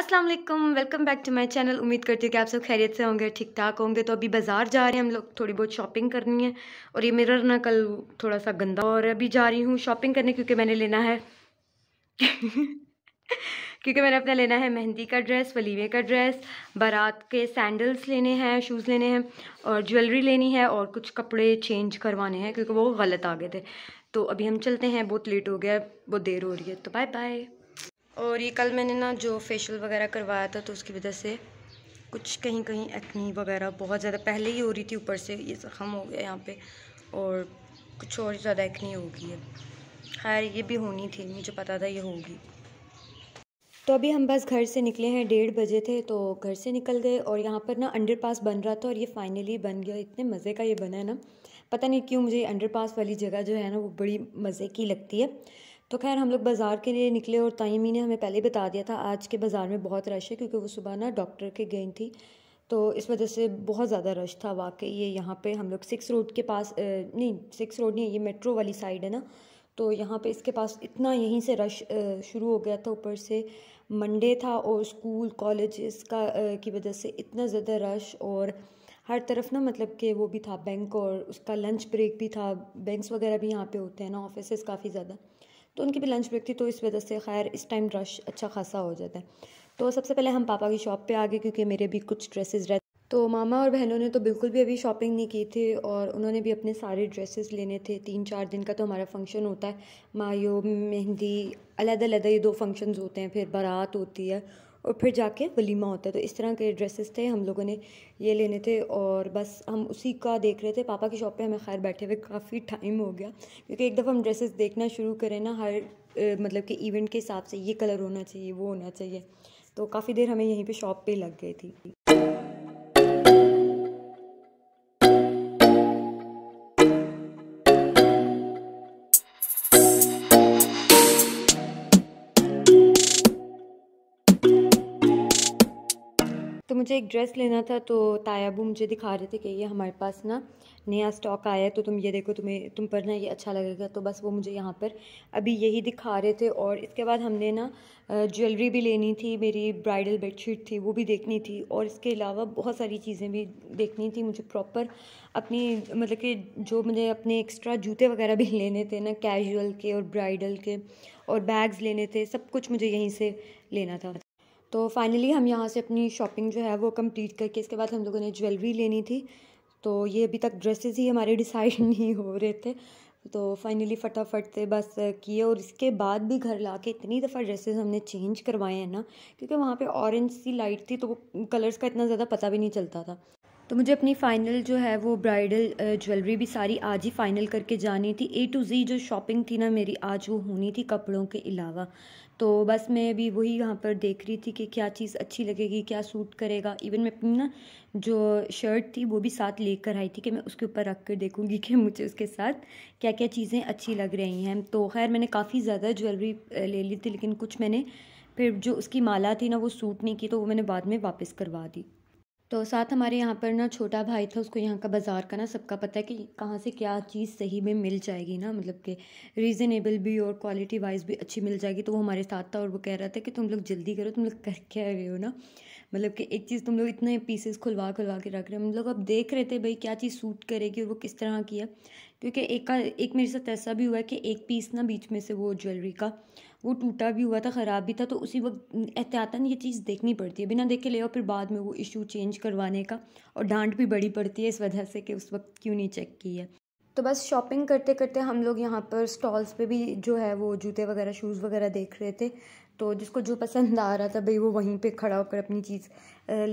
अस्सलाम वालेकुम welcome back to my channel उम्मीद करती हूँ कि आप सब खैरियत से होंगे ठीक ठाक होंगे तो अभी बाज़ार जा रहे हैं हम लोग थोड़ी बहुत शॉपिंग करनी है और ये मिरर ना कल थोड़ा सा गंदा और अभी जा रही हूँ शॉपिंग करने क्योंकि मैंने लेना है क्योंकि मैंने अपना लेना है मेहंदी का ड्रेस वलीमे का ड्रेस बारात के सैंडल्स लेने हैं शूज़ लेने हैं और ज्वेलरी लेनी है और कुछ कपड़े चेंज करवाने हैं क्योंकि वो गलत आ गए थे तो अभी हम चलते हैं बहुत लेट हो गया बहुत देर हो रही है तो बाय बाय और ये कल मैंने ना जो फेशियल वगैरह करवाया था तो उसकी वजह से कुछ कहीं कहीं एक्नी वगैरह बहुत ज़्यादा पहले ही हो रही थी ऊपर से ये ज़ख़म हो गया यहाँ पे और कुछ और ज़्यादा एक्नी हो गई है खैर ये भी होनी थी मुझे पता था ये होगी तो अभी हम बस घर से निकले हैं डेढ़ बजे थे तो घर से निकल गए और यहाँ पर ना अंडर पास बन रहा था और ये फाइनली बन गया इतने मज़े का ये बना है ना पता नहीं क्यों मुझे अंडर पास वाली जगह जो है ना वो बड़ी मज़े की लगती है तो खैर हम लोग बाज़ार के लिए निकले और तयमी ने हमें पहले ही बता दिया था आज के बाज़ार में बहुत रश है क्योंकि वो सुबह ना डॉक्टर के गई थी तो इस वजह से बहुत ज़्यादा रश था वाकई ये यहाँ पे हम लोग सिक्स रोड के पास नहीं सिक्स रोड नहीं ये मेट्रो वाली साइड है ना तो यहाँ पे इसके पास इतना यहीं से रश शुरू हो गया था ऊपर से मंडे था और स्कूल कॉलेज का की वजह से इतना ज़्यादा रश और हर तरफ ना मतलब कि वो भी था बैंक और उसका लंच ब्रेक भी था बैंक्स वगैरह भी यहाँ पे होते हैं ना ऑफिस काफ़ी ज़्यादा तो उनकी भी लंच ब्रेक थी तो इस वजह से खैर इस टाइम रश अच्छा खासा हो जाता है तो सबसे पहले हम पापा की शॉप पे आ गए क्योंकि मेरे भी कुछ ड्रेसेस रहते तो मामा और बहनों ने तो बिल्कुल भी अभी शॉपिंग नहीं की थी और उन्होंने भी अपने सारे ड्रेसेस लेने थे तीन चार दिन का तो हमारा फंक्शन होता है मायो मेहंदी अलग अलग ये दो फंक्शंस होते हैं फिर बारात होती है और फिर जाके वलीमा होता है तो इस तरह के ड्रेसेस थे हम लोगों ने ये लेने थे और बस हम उसी का देख रहे थे पापा की शॉप पे हमें खैर बैठे हुए काफ़ी टाइम हो गया क्योंकि एक दफ़ा हम ड्रेसेस देखना शुरू करें ना हर ए, मतलब कि इवेंट के हिसाब से ये कलर होना चाहिए वो होना चाहिए तो काफ़ी देर हमें यहीं पर शॉप पर लग गई थी मुझे एक ड्रेस लेना था तो तायाबू मुझे दिखा रहे थे कि ये हमारे पास ना नया स्टॉक आया है तो तुम ये देखो तुम्हें तुम पर ना ये अच्छा लगेगा तो बस वो मुझे यहाँ पर अभी यही दिखा रहे थे और इसके बाद हमने ना ज्वेलरी भी लेनी थी मेरी ब्राइडल बेडशीट थी वो भी देखनी थी और इसके अलावा बहुत सारी चीज़ें भी देखनी थी मुझे प्रॉपर अपनी मतलब कि जो मुझे अपने एक्स्ट्रा जूते वगैरह भी लेने थे ना कैजुअल के और ब्राइडल के और बैग्स लेने थे सब कुछ मुझे यहीं से लेना था तो फाइनली हम यहाँ से अपनी शॉपिंग जो है वो कंप्लीट करके इसके बाद हम लोगों ने ज्वेलरी लेनी थी तो ये अभी तक ड्रेसेस ही हमारे डिसाइड नहीं हो रहे थे तो फाइनली फटाफट से बस किए और इसके बाद भी घर ला के इतनी दफ़ा ड्रेसेस हमने चेंज करवाए हैं ना क्योंकि वहाँ पे ऑरेंज सी लाइट थी तो वो कलर्स का इतना ज़्यादा पता भी नहीं चलता था तो मुझे अपनी फ़ाइनल जो है वो ब्राइडल ज्वेलरी भी सारी आज ही फ़ाइनल करके जानी थी ए टू जी जो शॉपिंग थी ना मेरी आज वो होनी थी कपड़ों के अलावा तो बस मैं अभी वही यहाँ पर देख रही थी कि क्या चीज़ अच्छी लगेगी क्या सूट करेगा इवन मैं अपनी ना जो शर्ट थी वो भी साथ लेकर आई थी कि मैं उसके ऊपर रख कर देखूँगी कि मुझे उसके साथ क्या क्या चीज़ें अच्छी लग रही हैं तो खैर मैंने काफ़ी ज़्यादा ज्वेलरी ले ली थी लेकिन कुछ मैंने फिर जो उसकी माला थी ना वो सूट नहीं की तो वो मैंने बाद में वापस करवा दी तो साथ हमारे यहाँ पर ना छोटा भाई था उसको यहाँ का बाज़ार का ना सबका पता है कि कहाँ से क्या चीज़ सही में मिल जाएगी ना मतलब कि रीज़नेबल भी और क्वालिटी वाइज भी अच्छी मिल जाएगी तो वो हमारे साथ था और वो कह रहा था कि तुम लोग जल्दी करो तुम लोग कर क्या रहे हो ना मतलब कि एक चीज़ तुम लोग इतने पीसेस खुलवा खुलवा के रख रहे हो हम मतलब लोग अब देख रहे थे भाई क्या चीज़ सूट करेगी और वो किस तरह की है क्योंकि एक का एक मेरे साथ ऐसा भी हुआ है कि एक पीस ना बीच में से वो ज्वेलरी का वो टूटा भी हुआ था ख़राब भी था तो उसी वक्त एहतियातन ये चीज़ देखनी पड़ती है बिना देख के ले और फिर बाद में वो इशू चेंज करवाने का और डांट भी बड़ी पड़ती है इस वजह से कि उस वक्त क्यों नहीं चेक की है तो बस शॉपिंग करते करते हम लोग यहाँ पर स्टॉल्स पे भी जो है वो जूते वगैरह शूज़ वगैरह देख रहे थे तो जिसको जो पसंद आ रहा था भाई वो वहीं पे खड़ा होकर अपनी चीज़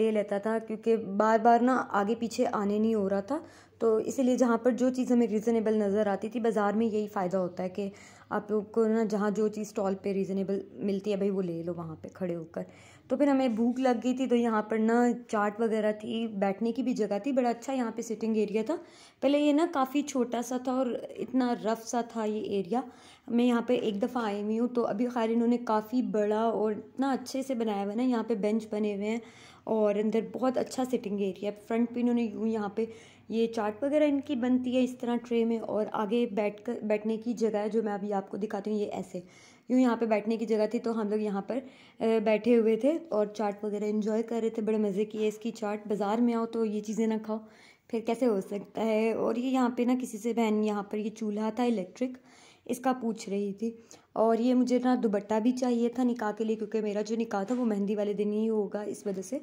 ले लेता था क्योंकि बार बार ना आगे पीछे आने नहीं हो रहा था तो इसीलिए जहाँ पर जो चीज़ हमें रीज़नेबल नज़र आती थी बाज़ार में यही फ़ायदा होता है कि आप लोग को ना जहाँ जो चीज़ स्टॉल पे रीज़नेबल मिलती है भाई वो ले लो वहाँ पे खड़े होकर तो फिर हमें भूख लग गई थी तो यहाँ पर ना चाट वगैरह थी बैठने की भी जगह थी बड़ा अच्छा यहाँ पे सिटिंग एरिया था पहले ये ना काफ़ी छोटा सा था और इतना रफ सा था ये एरिया मैं यहाँ पे एक दफ़ा आई हुई हूँ तो अभी खैर इन्होंने काफ़ी बड़ा और इतना अच्छे से बनाया हुआ है ना यहाँ पर बेंच बने हुए हैं और अंदर बहुत अच्छा सिटिंग एरिया फ्रंट पर इन्होंने यूँ यहाँ पर ये चाट वगैरह इनकी बनती है इस तरह ट्रे में और आगे बैठ कर बैठने की जगह है जो मैं अभी आपको दिखाती हूँ ये ऐसे यूँ यहाँ पे बैठने की जगह थी तो हम लोग यहाँ पर बैठे हुए थे और चाट वगैरह इन्जॉय कर रहे थे बड़े मज़े किए इसकी चाट बाज़ार में आओ तो ये चीज़ें ना खाओ फिर कैसे हो सकता है और ये यहाँ पर ना किसी से बहन यहाँ पर ये चूल्हा था इलेक्ट्रिक इसका पूछ रही थी और ये मुझे ना दुबट्टा भी चाहिए था निकाह के लिए क्योंकि मेरा जो निकाह था वो मेहंदी वाले दिन ही होगा इस वजह से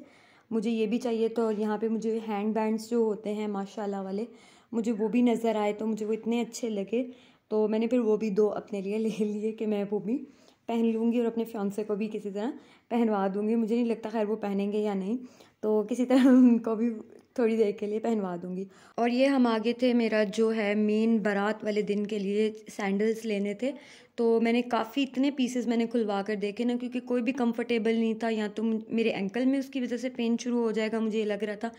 मुझे ये भी चाहिए तो और यहाँ पे मुझे हैंड बैंड्स जो होते हैं माशाल्लाह वाले मुझे वो भी नज़र आए तो मुझे वो इतने अच्छे लगे तो मैंने फिर वो भी दो अपने लिए ले लिए कि मैं वो भी पहन लूँगी और अपने फ्योंसे को भी किसी तरह पहनवा दूँगी मुझे नहीं लगता खैर वो पहनेंगे या नहीं तो किसी तरह उनको भी थोड़ी देर के लिए पहनवा दूँगी और ये हम आगे थे मेरा जो है मेन बारात वाले दिन के लिए सैंडल्स लेने थे तो मैंने काफ़ी इतने पीसेस मैंने खुलवा कर देखे ना क्योंकि कोई भी कंफर्टेबल नहीं था या तो मेरे एंकल में उसकी वजह से पेन शुरू हो जाएगा मुझे ये लग रहा था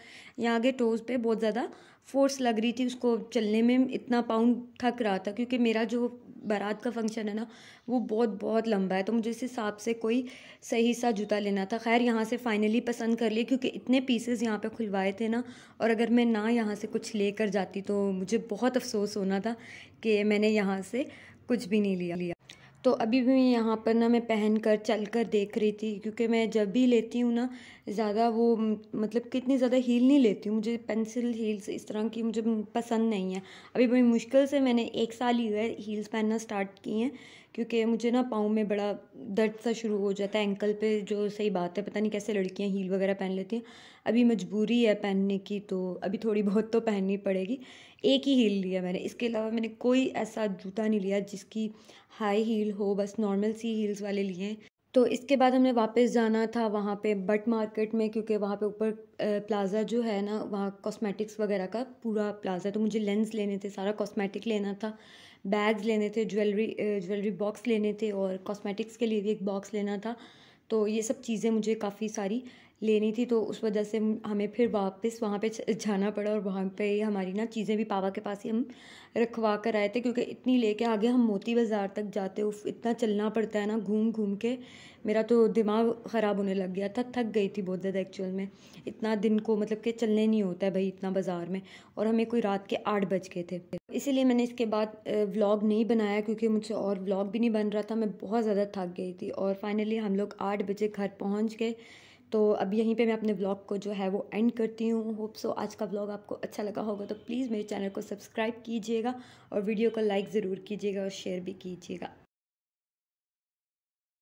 या आगे टोज़ पे बहुत ज़्यादा फोर्स लग रही थी उसको चलने में इतना पाउंड थक रहा था क्योंकि मेरा जो बारात का फंक्शन है ना वो बहुत बहुत लंबा है तो मुझे इस हिसाब से कोई सही सा जूता लेना था खैर यहाँ से फ़ाइनली पसंद कर लिए क्योंकि इतने पीसेस यहाँ पे खुलवाए थे ना और अगर मैं ना यहाँ से कुछ लेकर जाती तो मुझे बहुत अफसोस होना था कि मैंने यहाँ से कुछ भी नहीं लिया लिया तो अभी भी मैं यहाँ पर ना मैं पहन कर चल कर देख रही थी क्योंकि मैं जब भी लेती हूँ ना ज़्यादा वो मतलब कि इतनी ज़्यादा हील नहीं लेती हूँ मुझे पेंसिल हील्स इस तरह की मुझे पसंद नहीं है अभी बड़ी मुश्किल से मैंने एक साल ही हुआ है हील्स पहनना स्टार्ट की हैं क्योंकि मुझे ना पाँव में बड़ा दर्द सा शुरू हो जाता है एंकल पे जो सही बात है पता नहीं कैसे लड़कियां हील वगैरह पहन लेती हैं अभी मजबूरी है पहनने की तो अभी थोड़ी बहुत तो पहननी पड़ेगी एक ही हील लिया मैंने इसके अलावा मैंने कोई ऐसा जूता नहीं लिया जिसकी हाई हील हो बस नॉर्मल सी हील्स वाले लिए तो इसके बाद हमने वापस जाना था वहाँ पे बट मार्केट में क्योंकि वहाँ पे ऊपर प्लाज़ा जो है ना वहाँ कॉस्मेटिक्स वगैरह का पूरा प्लाज़ा तो मुझे लेंस लेने थे सारा कॉस्मेटिक लेना था बैग्स लेने थे ज्वेलरी ज्वेलरी बॉक्स लेने थे और कॉस्मेटिक्स के लिए भी एक बॉक्स लेना था तो ये सब चीज़ें मुझे काफ़ी सारी लेनी थी तो उस वजह से हमें फिर वापस वहाँ पे जाना पड़ा और वहाँ पे हमारी ना चीज़ें भी पापा के पास ही हम रखवा कर आए थे क्योंकि इतनी लेके आगे हम मोती बाज़ार तक जाते उफ इतना चलना पड़ता है ना घूम घूम के मेरा तो दिमाग ख़राब होने लग गया था थक गई थी बहुत ज़्यादा एक्चुअल में इतना दिन को मतलब कि चलने नहीं होता है भाई इतना बाज़ार में और हमें कोई रात के आठ बज गए थे इसीलिए मैंने इसके बाद व्लॉग नहीं बनाया क्योंकि मुझसे और व्लॉग भी नहीं बन रहा था मैं बहुत ज़्यादा थक गई थी और फाइनली हम लोग आठ बजे घर पहुँच गए तो अब यहीं पे मैं अपने ब्लॉग को जो है वो एंड करती हूँ होप सो आज का ब्लॉग आपको अच्छा लगा होगा तो प्लीज़ मेरे चैनल को सब्सक्राइब कीजिएगा और वीडियो को लाइक ज़रूर कीजिएगा और शेयर भी कीजिएगा